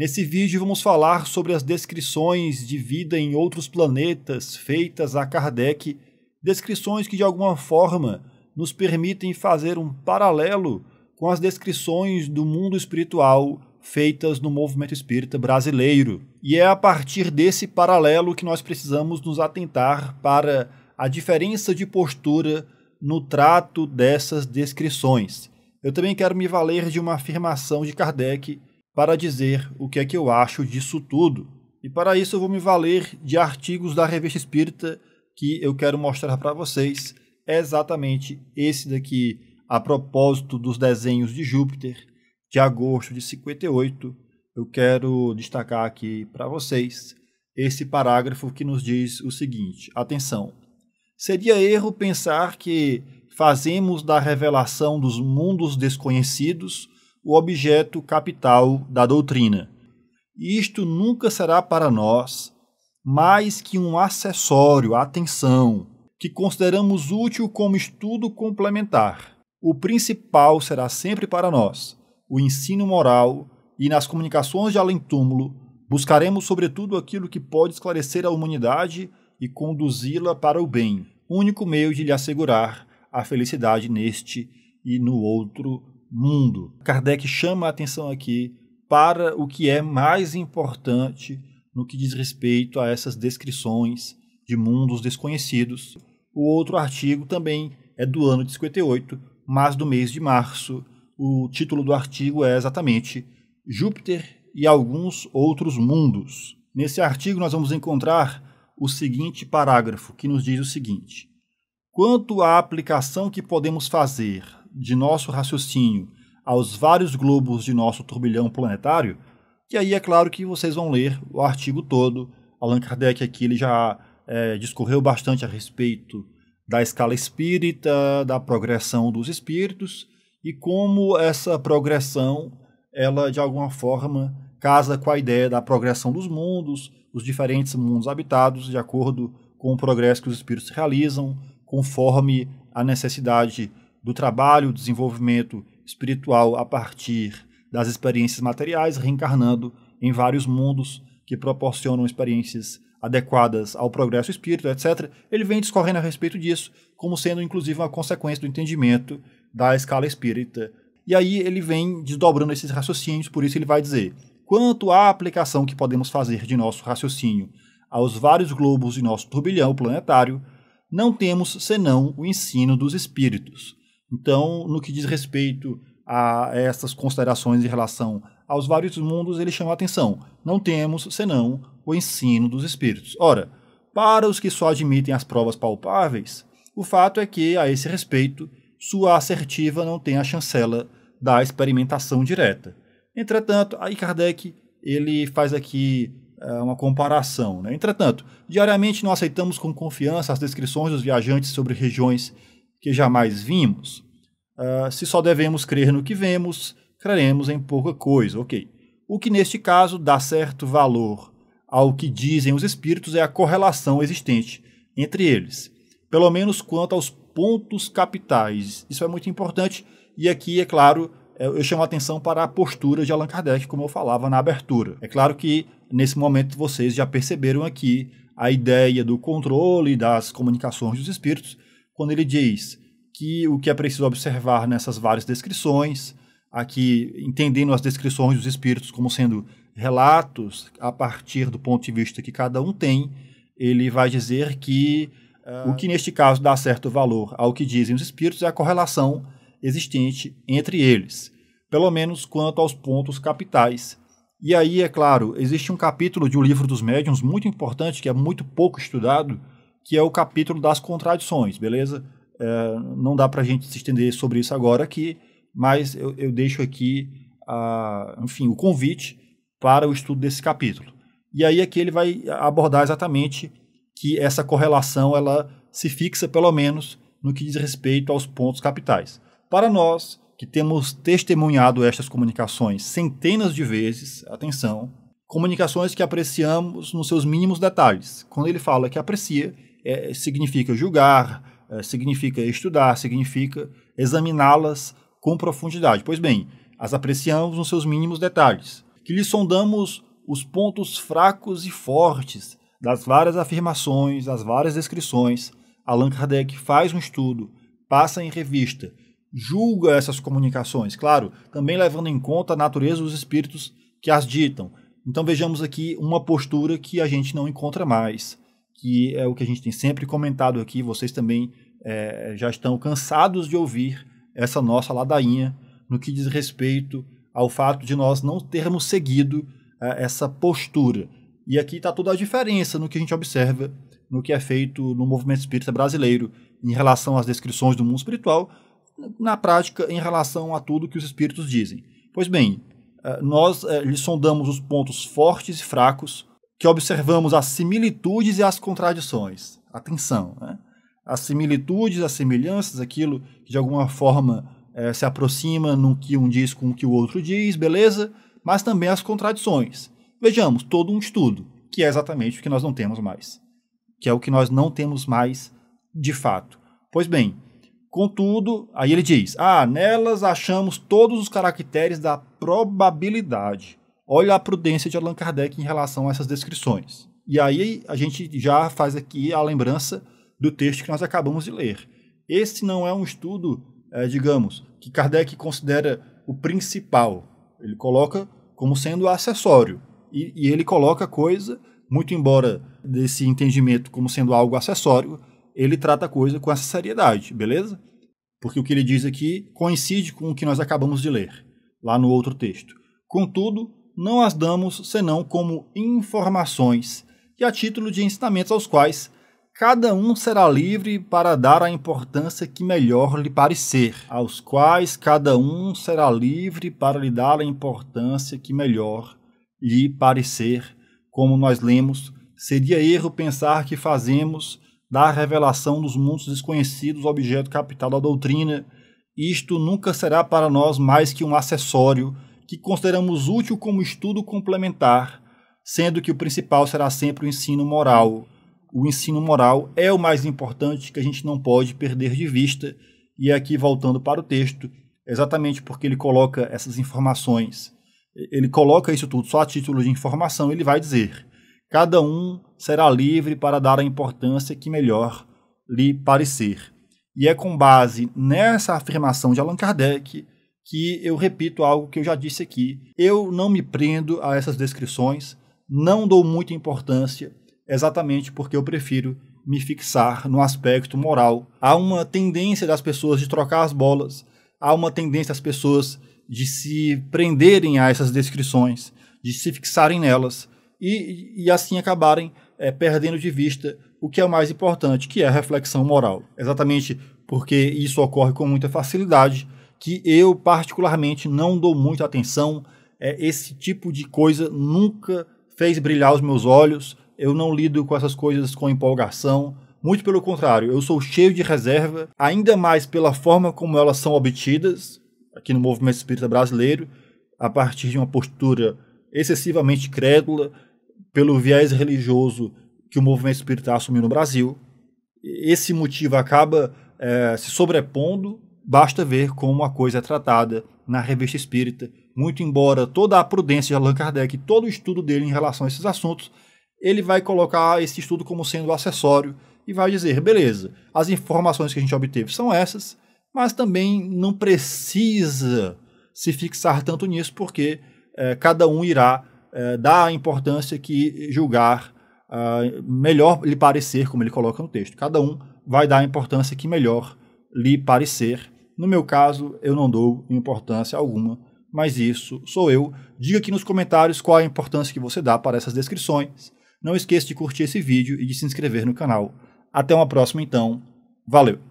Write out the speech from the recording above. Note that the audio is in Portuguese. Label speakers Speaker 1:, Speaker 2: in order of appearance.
Speaker 1: Nesse vídeo vamos falar sobre as descrições de vida em outros planetas feitas a Kardec, descrições que de alguma forma nos permitem fazer um paralelo com as descrições do mundo espiritual feitas no movimento espírita brasileiro. E é a partir desse paralelo que nós precisamos nos atentar para a diferença de postura no trato dessas descrições. Eu também quero me valer de uma afirmação de Kardec para dizer o que é que eu acho disso tudo. E para isso eu vou me valer de artigos da Revista Espírita que eu quero mostrar para vocês. É exatamente esse daqui, a propósito dos desenhos de Júpiter, de agosto de 58. Eu quero destacar aqui para vocês esse parágrafo que nos diz o seguinte: atenção. Seria erro pensar que fazemos da revelação dos mundos desconhecidos o objeto capital da doutrina. Isto nunca será para nós mais que um acessório, atenção, que consideramos útil como estudo complementar. O principal será sempre para nós o ensino moral e nas comunicações de além-túmulo buscaremos sobretudo aquilo que pode esclarecer a humanidade e conduzi-la para o bem, único meio de lhe assegurar a felicidade neste e no outro mundo. Kardec chama a atenção aqui para o que é mais importante no que diz respeito a essas descrições de mundos desconhecidos. O outro artigo também é do ano de 58, mas do mês de março. O título do artigo é exatamente Júpiter e alguns outros mundos. Nesse artigo, nós vamos encontrar o seguinte parágrafo, que nos diz o seguinte: Quanto à aplicação que podemos fazer de nosso raciocínio aos vários globos de nosso turbilhão planetário, que aí é claro que vocês vão ler o artigo todo. Allan Kardec aqui ele já é, discorreu bastante a respeito da escala espírita, da progressão dos espíritos e como essa progressão ela de alguma forma casa com a ideia da progressão dos mundos, os diferentes mundos habitados de acordo com o progresso que os espíritos realizam, conforme a necessidade do trabalho, desenvolvimento espiritual a partir das experiências materiais, reencarnando em vários mundos que proporcionam experiências adequadas ao progresso espírita, etc. Ele vem discorrendo a respeito disso, como sendo inclusive uma consequência do entendimento da escala espírita. E aí ele vem desdobrando esses raciocínios, por isso ele vai dizer: quanto à aplicação que podemos fazer de nosso raciocínio aos vários globos de nosso turbilhão planetário, não temos senão o ensino dos espíritos. Então, no que diz respeito a essas considerações em relação aos vários mundos, ele chama a atenção. Não temos, senão, o ensino dos espíritos. Ora, para os que só admitem as provas palpáveis, o fato é que, a esse respeito, sua assertiva não tem a chancela da experimentação direta. Entretanto, aí Kardec ele faz aqui eh, uma comparação. Né? Entretanto, diariamente não aceitamos com confiança as descrições dos viajantes sobre regiões que jamais vimos? Uh, se só devemos crer no que vemos, creremos em pouca coisa, ok. O que neste caso dá certo valor ao que dizem os espíritos é a correlação existente entre eles, pelo menos quanto aos pontos capitais. Isso é muito importante e aqui, é claro, é, eu chamo a atenção para a postura de Allan Kardec, como eu falava na abertura. É claro que nesse momento vocês já perceberam aqui a ideia do controle das comunicações dos espíritos, quando ele diz que o que é preciso observar nessas várias descrições, aqui entendendo as descrições dos espíritos como sendo relatos a partir do ponto de vista que cada um tem, ele vai dizer que uh, o que neste caso dá certo valor ao que dizem os espíritos é a correlação existente entre eles, pelo menos quanto aos pontos capitais. E aí, é claro, existe um capítulo de O Livro dos Médiuns muito importante, que é muito pouco estudado, que é o capítulo das contradições, beleza? É, não dá para a gente se estender sobre isso agora aqui, mas eu, eu deixo aqui, a, enfim, o convite para o estudo desse capítulo. E aí aqui ele vai abordar exatamente que essa correlação ela se fixa pelo menos no que diz respeito aos pontos capitais. Para nós que temos testemunhado estas comunicações centenas de vezes, atenção, comunicações que apreciamos nos seus mínimos detalhes. Quando ele fala que aprecia, é, significa julgar, é, significa estudar, significa examiná-las com profundidade. Pois bem, as apreciamos nos seus mínimos detalhes, que lhe sondamos os pontos fracos e fortes das várias afirmações, das várias descrições. Allan Kardec faz um estudo, passa em revista, julga essas comunicações, claro, também levando em conta a natureza dos espíritos que as ditam. Então vejamos aqui uma postura que a gente não encontra mais que é o que a gente tem sempre comentado aqui, vocês também é, já estão cansados de ouvir essa nossa ladainha no que diz respeito ao fato de nós não termos seguido é, essa postura. E aqui está toda a diferença no que a gente observa no que é feito no movimento espírita brasileiro em relação às descrições do mundo espiritual, na prática, em relação a tudo que os espíritos dizem. Pois bem, é, nós é, lhe sondamos os pontos fortes e fracos que observamos as similitudes e as contradições. Atenção, né? as similitudes, as semelhanças, aquilo que de alguma forma é, se aproxima no que um diz com o que o outro diz, beleza? Mas também as contradições. Vejamos, todo um estudo, que é exatamente o que nós não temos mais. Que é o que nós não temos mais de fato. Pois bem, contudo, aí ele diz: ah, nelas achamos todos os caracteres da probabilidade olha a prudência de Allan Kardec em relação a essas descrições. E aí a gente já faz aqui a lembrança do texto que nós acabamos de ler. Esse não é um estudo, é, digamos, que Kardec considera o principal. Ele coloca como sendo acessório. E, e ele coloca a coisa, muito embora desse entendimento como sendo algo acessório, ele trata a coisa com essa seriedade, beleza? Porque o que ele diz aqui coincide com o que nós acabamos de ler, lá no outro texto. Contudo, não as damos senão como informações e a título de ensinamentos aos quais cada um será livre para dar a importância que melhor lhe parecer, aos quais cada um será livre para lhe dar a importância que melhor lhe parecer. Como nós lemos, seria erro pensar que fazemos da revelação dos mundos desconhecidos objeto capital da doutrina. Isto nunca será para nós mais que um acessório que consideramos útil como estudo complementar, sendo que o principal será sempre o ensino moral. O ensino moral é o mais importante que a gente não pode perder de vista. E aqui, voltando para o texto, exatamente porque ele coloca essas informações, ele coloca isso tudo só a título de informação, ele vai dizer: cada um será livre para dar a importância que melhor lhe parecer. E é com base nessa afirmação de Allan Kardec que eu repito algo que eu já disse aqui. Eu não me prendo a essas descrições, não dou muita importância, exatamente porque eu prefiro me fixar no aspecto moral. Há uma tendência das pessoas de trocar as bolas, há uma tendência das pessoas de se prenderem a essas descrições, de se fixarem nelas e, e assim acabarem é, perdendo de vista o que é o mais importante, que é a reflexão moral. Exatamente porque isso ocorre com muita facilidade, que eu particularmente não dou muita atenção. É, esse tipo de coisa nunca fez brilhar os meus olhos. Eu não lido com essas coisas com empolgação. Muito pelo contrário, eu sou cheio de reserva, ainda mais pela forma como elas são obtidas aqui no movimento espírita brasileiro, a partir de uma postura excessivamente crédula, pelo viés religioso que o movimento espírita assumiu no Brasil. Esse motivo acaba é, se sobrepondo Basta ver como a coisa é tratada na revista espírita, muito embora toda a prudência de Allan Kardec, todo o estudo dele em relação a esses assuntos, ele vai colocar esse estudo como sendo acessório e vai dizer: beleza, as informações que a gente obteve são essas, mas também não precisa se fixar tanto nisso, porque eh, cada um irá eh, dar a importância que julgar ah, melhor lhe parecer, como ele coloca no texto. Cada um vai dar a importância que melhor lhe parecer no meu caso, eu não dou importância alguma, mas isso sou eu. Diga aqui nos comentários qual a importância que você dá para essas descrições. Não esqueça de curtir esse vídeo e de se inscrever no canal. Até uma próxima então. Valeu!